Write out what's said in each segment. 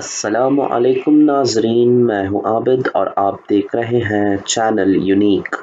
असलकुम नाजरीन मैं हूं आबिद और आप देख रहे हैं चैनल यूनिक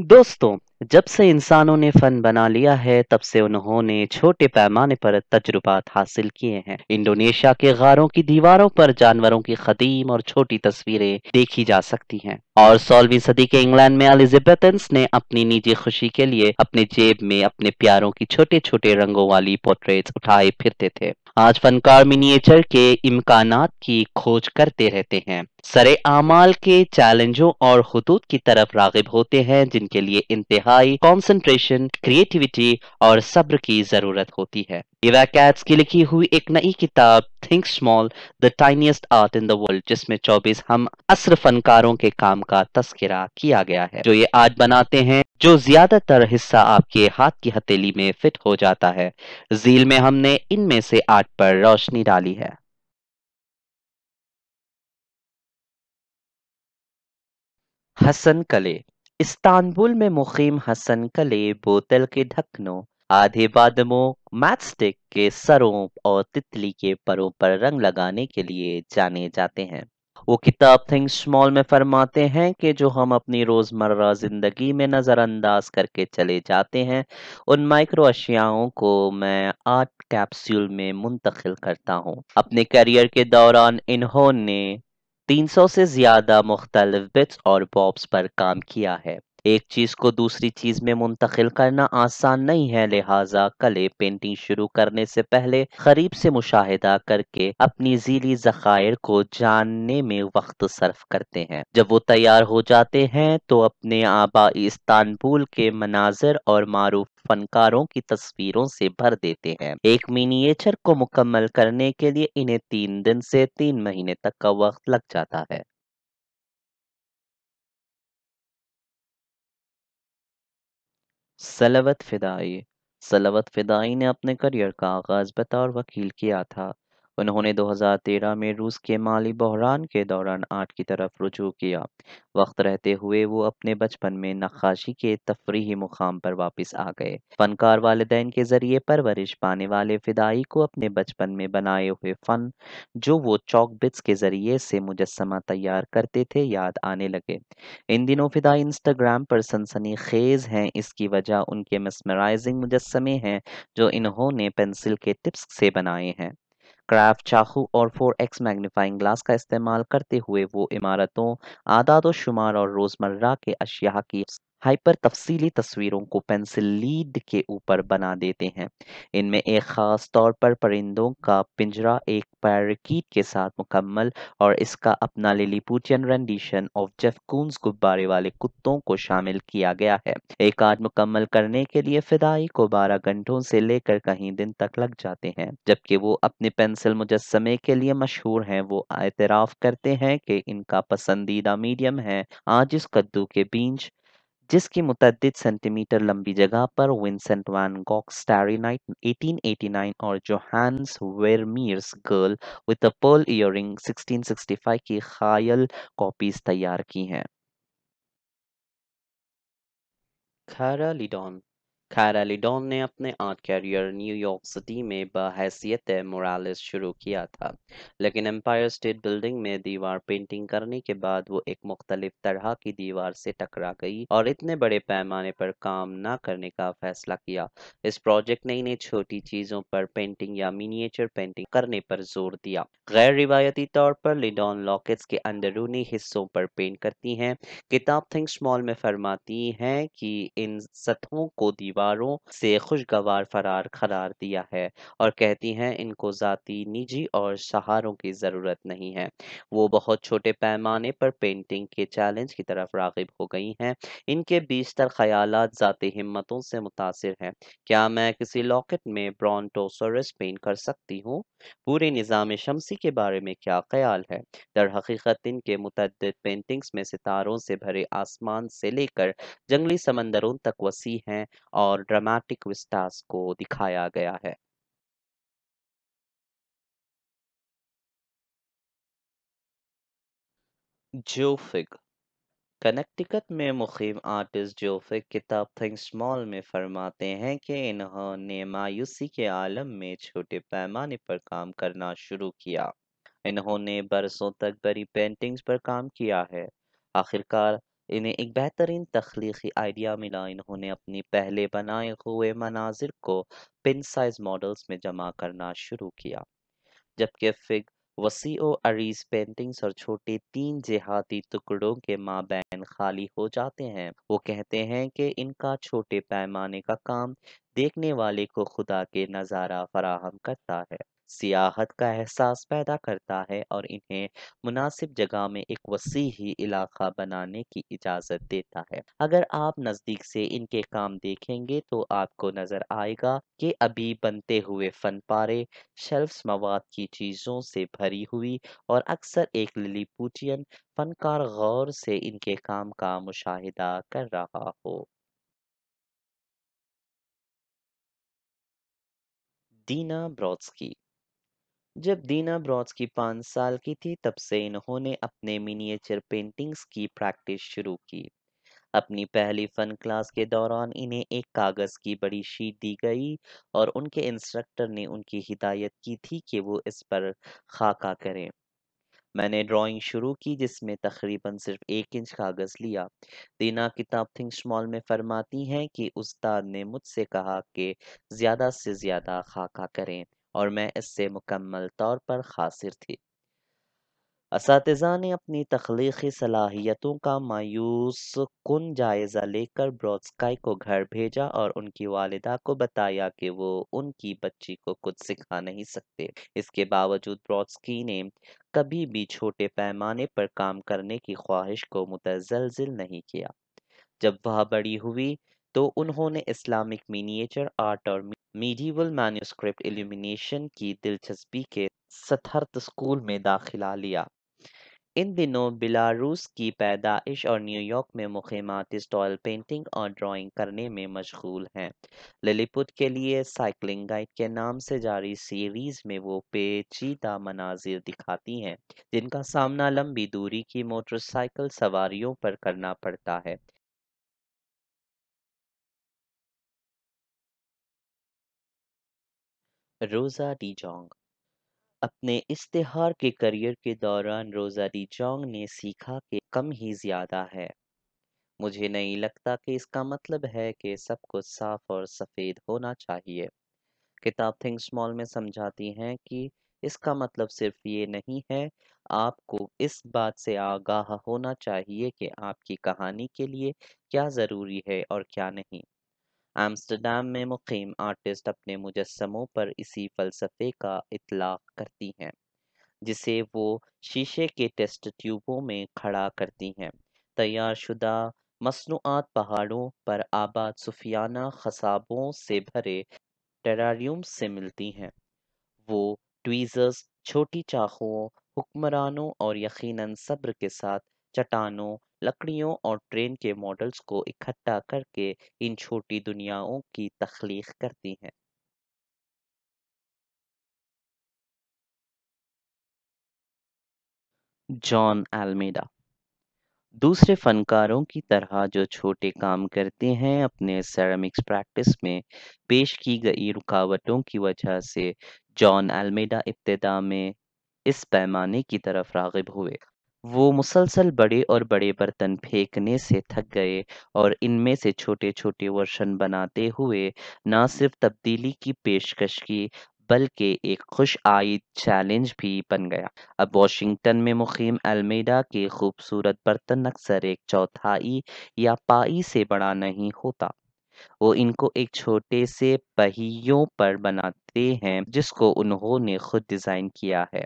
दोस्तों जब से इंसानों ने फन बना लिया है तब से उन्होंने छोटे पैमाने पर तजुर्बात हासिल किए हैं इंडोनेशिया के गारों की दीवारों पर जानवरों की खदीम और छोटी तस्वीरें देखी जा सकती हैं और सोलहवीं सदी के इंग्लैंड में एलिजेबेथ ने अपनी निजी खुशी के लिए अपने जेब में अपने प्यारों की छोटे छोटे रंगों वाली पोर्ट्रेट उठाए फिरते थे आज फनकार मिनिएचर के इम्कान की खोज करते रहते हैं सरे आमाल के चैलेंजों और खतूत की तरफ रागिब होते हैं जिनके लिए इंतहाई कॉन्सेंट्रेशन क्रिएटिविटी और सब्र की जरूरत होती है इवा कैट्स की लिखी हुई एक नई किताब think small the tiniest art in the world जिसमें 24 हम असर फनकारों के काम का तस्करा किया गया है जो ये आर्ट बनाते हैं जो ज्यादातर हिस्सा आपके हाथ की हथेली में फिट हो जाता है झील में हमने इनमें से आर्ट पर रोशनी डाली है हसन कले इस्तानबुल में मुखीम हसन कले बोतल के ढक्कनों आधे बादमों मैचस्टिक के सरों और तितली के परों पर रंग लगाने के लिए जाने जाते हैं वो किताब थिंग स्मॉल में फरमाते हैं कि जो हम अपनी रोज़मर्रा ज़िंदगी में नज़रअंदाज करके चले जाते हैं उन माइक्रो अशियाओं को मैं आर्ट कैप्सूल में मुंतकिल करता हूँ अपने करियर के दौरान इन्होंने 300 से ज़्यादा मुख्तलिफ बिट्स और पॉप्स पर काम किया है एक चीज को दूसरी चीज में मुंतकिल करना आसान नहीं है लिहाजा कले पेंटिंग शुरू करने से पहले करीब से मुशाहिदा करके अपनी जीली जखायर को जानने में वक्त सर्फ करते हैं जब वो तैयार हो जाते हैं तो अपने आबा इस्तानबुल के मनाजिर और मारूफ फनकारों की तस्वीरों से भर देते हैं एक मिनिएचर को मुकम्मल करने के लिए इन्हें तीन दिन से तीन महीने तक का वक्त लग जाता है सलवत फ़िदाई सलवत फ़िदाई ने अपने करियर का आगाज़ बतौर वकील किया था उन्होंने 2013 में रूस के माली बहरान के दौरान आर्ट की तरफ रुझू किया वक्त रहते हुए वो अपने बचपन में नक्काशी के तफरी मुकाम पर वापस आ गए फनकार वालदेन के जरिए परवरिश पाने वाले फिदाई को अपने बचपन में बनाए हुए फन जो वो चौक बिट्स के जरिए से मुजस्मा तैयार करते थे याद आने लगे इन दिनों फिदाई इंस्टाग्राम पर सनसनी खेज हैं इसकी वजह उनके मिसमराइजिंग मुजस्मे हैं जो इन्होंने पेंसिल के टिप्स से बनाए हैं क्राफ्ट चाकू और फोर एक्स मैग्नीफाइंग ग्लास का इस्तेमाल करते हुए वो इमारतों आदाद शुमार और रोज़मर्रा के अशिया की हाइपर तफसीली तस्वीरों को पेंसिल लीड के ऊपर बना देते हैं इनमें एक ख़ास तौर पर परिंदों का पिंजरा एक पैरकीट के साथ मुकम्मल और इसका अपना लिलीपूटियन रेंडिशन ऑफ जेफकूंस गुब्बारे वाले कुत्तों को शामिल किया गया है एक आर्ट मुकम्मल करने के लिए फिदाई को बारह घंटों से लेकर कहीं दिन तक लग जाते हैं जबकि वो अपने पेंसिल मुजस्मे के लिए मशहूर हैं वो एतराफ़ करते हैं कि इनका पसंदीदा मीडियम है आज इस कद्दू के बीज जिसकी मुतद सेंटीमीटर लंबी जगह पर विंसेंट वैन गॉक स्टारीनाइट 1889 और Johannes Vermeer's girl with a pearl sixty 1665 की खायल कॉपीज तैयार की हैं खारा लिडॉन खैर एलिडॉन ने अपने आर्ट कैरियर न्यूयॉर्क सिटी में बहसीत मोरालिस शुरू किया था लेकिन एम्पायर स्टेट बिल्डिंग में दीवार पेंटिंग करने के बाद वो एक मुख्तलिफ तरह की दीवार से टकरा गई और इतने बड़े पैमाने पर काम न करने का फैसला किया इस प्रोजेक्ट ने इन्हें छोटी चीज़ों पर पेंटिंग या मिनिएचर पेंटिंग करने पर जोर दिया गैर रिवायती तौर पर लिडॉन लॉकेट्स के अंदरूनी हिस्सों पर पेंट करती हैं किताब थिंक स्मॉल में फरमाती हैं कि इन सतहों को दीवार दीवारों से खुशगवार फरार करार दिया है और कहती हैं इनको ज़ाती निजी और सहारों की ज़रूरत नहीं है वो बहुत छोटे पैमाने पर पेंटिंग के चैलेंज की तरफ रागिब हो गई हैं इनके बीशतर ख्याल ज़ाती हिम्मतों से मुतासर हैं क्या मैं किसी लॉकेट में ब्रॉन्टोसोरस पेंट कर सकती हूँ पूरे निज़ाम शमसी के बारे में क्या ख्याल है दर हकीकत इनके मुतद पेंटिंग्स में सितारों से भरे आसमान से लेकर जंगली समंदरों तक वसी हैं और और ड्रामेटिक विस्टास को दिखाया गया है जोफिक कनेक्टिकट में मुखीम आर्टिस्ट जोफिक किताब थिंग स्मॉल में फरमाते हैं कि इन्होंने मायूसी के आलम में छोटे पैमाने पर काम करना शुरू किया इन्होंने बरसों तक बड़ी पेंटिंग्स पर काम किया है आखिरकार इन्हें एक बेहतरीन तख्लीकी आइडिया मिला इन्होंने अपनी पहले बनाए हुए मनाजिर को पिन साइज मॉडल्स में जमा करना शुरू किया जबकि फिग वसी अरीज पेंटिंग्स और छोटे तीन जहाती टुकड़ों के माबैन खाली हो जाते हैं वो कहते हैं कि इनका छोटे पैमाने का काम देखने वाले को खुदा के नज़ारा फराहम करता है सियाहत का एहसास पैदा करता है और इन्हें मुनासिब जगह में एक वसी ही इलाका बनाने की इजाज़त देता है अगर आप नज़दीक से इनके काम देखेंगे तो आपको नज़र आएगा कि अभी बनते हुए फन पारे शेल्फ मवाद की चीज़ों से भरी हुई और अक्सर एक लिलीपूटियन फनकार गौर से इनके काम का मुशाहिदा कर रहा हो दीना की जब दीना ब्रॉड्स की पाँच साल की थी तब से इन्होंने अपने मिनिएचर पेंटिंग्स की प्रैक्टिस शुरू की अपनी पहली फन क्लास के दौरान इन्हें एक कागज़ की बड़ी शीट दी गई और उनके इंस्ट्रक्टर ने उनकी हिदायत की थी कि वो इस पर खाका करें मैंने ड्राइंग शुरू की जिसमें तकरीबन सिर्फ एक इंच कागज़ लिया दीना किताब थिंग स्मॉल में फरमाती हैं कि उस्ताद ने मुझसे कहा कि ज़्यादा से ज़्यादा खाका करें और मैं इससे मुकम्मल तौर पर खासिर थी इस ने अपनी तख्लीकी सलाहियतों का मायूस कन जायज़ा लेकर ब्रॉडस्काई को घर भेजा और उनकी वालदा को बताया कि वो उनकी बच्ची को कुछ सिखा नहीं सकते इसके बावजूद ब्रॉडस्की ने कभी भी छोटे पैमाने पर काम करने की ख्वाहिश को मुतजलजिल नहीं किया जब वह बड़ी हुई तो उन्होंने इस्लामिक मीनिएचर आर्ट और मीडिवल मैन्यूस्क्रिप्ट एल्यूमिनेशन की दिलचस्पी के सथर्थ स्कूल में दाखिला लिया इन दिनों बिलारूस की पैदाइश और न्यूयॉर्क में मुखिम स्टॉल पेंटिंग और ड्राइंग करने में मशगूल हैं लिलीपुट के लिए साइकिलिंग गाइड के नाम से जारी सीरीज में वो पेचीदा मनाजिर दिखाती हैं जिनका सामना लंबी दूरी की मोटरसाइकिल सवारियों पर करना पड़ता है रोज़ा डी जोंग अपने इश्तहार के करियर के दौरान रोज़ा डी जोंग ने सीखा कि कम ही ज़्यादा है मुझे नहीं लगता कि इसका मतलब है कि सब कुछ साफ और सफ़ेद होना चाहिए किताब थिंक स्मॉल में समझाती हैं कि इसका मतलब सिर्फ ये नहीं है आपको इस बात से आगाह होना चाहिए कि आपकी कहानी के लिए क्या ज़रूरी है और क्या नहीं एम्स्टरडम में मुकम आर्टिस्ट अपने मुजस्मों पर इसी फ़लसफ़े का इतलाक़ करती हैं जिसे वो शीशे के टेस्ट ट्यूबों में खड़ा करती हैं तैयार शुदा मसनूआत पहाड़ों पर आबाद सूफियाना खसाबों से भरे टेरारियम से मिलती हैं वो ट्वीज़र्स छोटी चाकुओं हुक्मरानों और यकीनन सब्र के साथ चट्टानों लकड़ियों और ट्रेन के मॉडल्स को इकट्ठा करके इन छोटी दुनियाओं की तख्लीक करती हैं जॉन एलमेडा दूसरे फनकारों की तरह जो छोटे काम करते हैं अपने सैरमिक्स प्रैक्टिस में पेश की गई रुकावटों की वजह से जॉन एलमेडा इब्तदा में इस पैमाने की तरफ रागिब हुए वो मुसलसल बड़े और बड़े बर्तन फेंकने से थक गए और इनमें से छोटे-छोटे वर्षन बनाते हुए न सिर्फ तब्दीली की पेशकश की, बल्कि एक खुश आई चैलेंज भी बन गया। अब वॉशिंगटन में मुखीम अल्मेडा के खूबसूरत बर्तन अक्सर एक चौथाई या पाई से बड़ा नहीं होता। वो इनको एक छोटे से पहियों पर बनाते हैं, जिसको उन्होंने खुद डिज़ाइन किया है।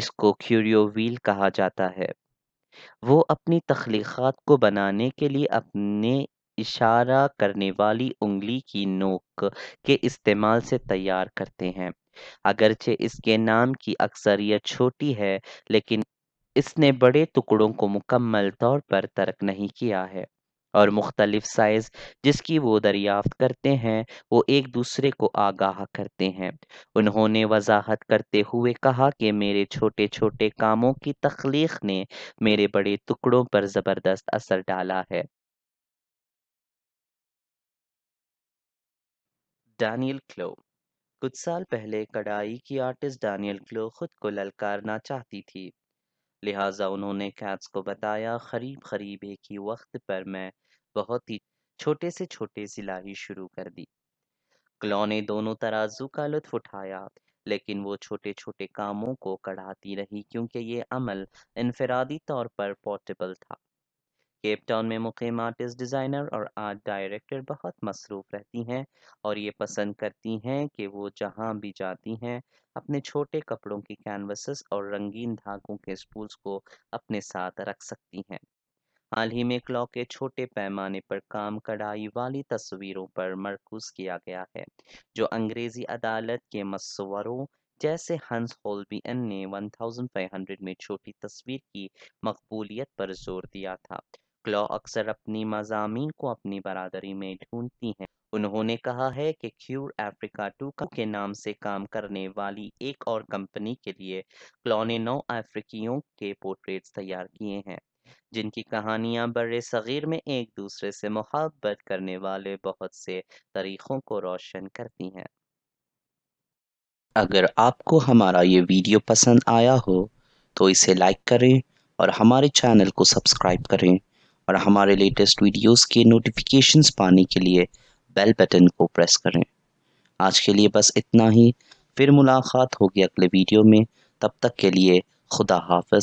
इसको क्यूरियो व्हील कहा जाता है वो अपनी तख्लीक़ात को बनाने के लिए अपने इशारा करने वाली उंगली की नोक के इस्तेमाल से तैयार करते हैं अगरचे इसके नाम की अक्सरियत छोटी है लेकिन इसने बड़े टुकड़ों को मुकम्मल तौर पर तर्क नहीं किया है और मुख्तलिफ साइज़ जिसकी वो दरियाफ्त करते हैं वो एक दूसरे को आगाह करते हैं उन्होंने वजाहत करते हुए कहा कि मेरे छोटे छोटे कामों की तख्लीक ने मेरे बड़े टुकड़ों पर ज़बरदस्त असर डाला है डैनियल क्लो कुछ साल पहले कढ़ाई की आर्टिस्ट डैनियल क्लो खुद को ललकारना चाहती थी लिहाजा उन्होंने कैट्स को बताया खरीब खरीब एक ही वक्त पर मैं बहुत ही छोटे से छोटे सिलाई शुरू कर दी क्लो ने दोनों तराजू का लुत्फ उठाया लेकिन वो छोटे छोटे कामों को कढ़ाती रही क्योंकि ये अमल इनफरादी तौर पर पोर्टेबल था केप टाउन में मुकम आर्टिस्ट डिज़ाइनर और आर्ट डायरेक्टर बहुत मसरूफ़ रहती हैं और ये पसंद करती हैं कि वो जहाँ भी जाती हैं अपने छोटे कपड़ों की कैनवसेस और रंगीन धागों के स्पूल्स को अपने साथ रख सकती हैं हाल ही में क्लॉ के छोटे पैमाने पर काम कढ़ाई वाली तस्वीरों पर मरकूज किया गया है जो अंग्रेज़ी अदालत के मसवरों जैसे हंस होल्बियन ने 1500 में छोटी तस्वीर की मकबूलियत पर जोर दिया था क्लॉ अक्सर अपनी मजामी को अपनी बरदरी में ढूंढती हैं उन्होंने कहा है कि क्यूर अफ्रीका टू के नाम से काम करने वाली एक और कंपनी के लिए क्लॉ ने नौ अफ्रीकियों के पोर्ट्रेट्स तैयार किए हैं जिनकी कहानियां बर सग़ीर में एक दूसरे से मुहब्बत करने वाले बहुत से तरीक़ों को रोशन करती हैं अगर आपको हमारा ये वीडियो पसंद आया हो तो इसे लाइक करें और हमारे चैनल को सब्सक्राइब करें और हमारे लेटेस्ट वीडियोस के नोटिफिकेशन पाने के लिए बेल बटन को प्रेस करें आज के लिए बस इतना ही फिर मुलाकात होगी अगले वीडियो में तब तक के लिए खुदा हाफ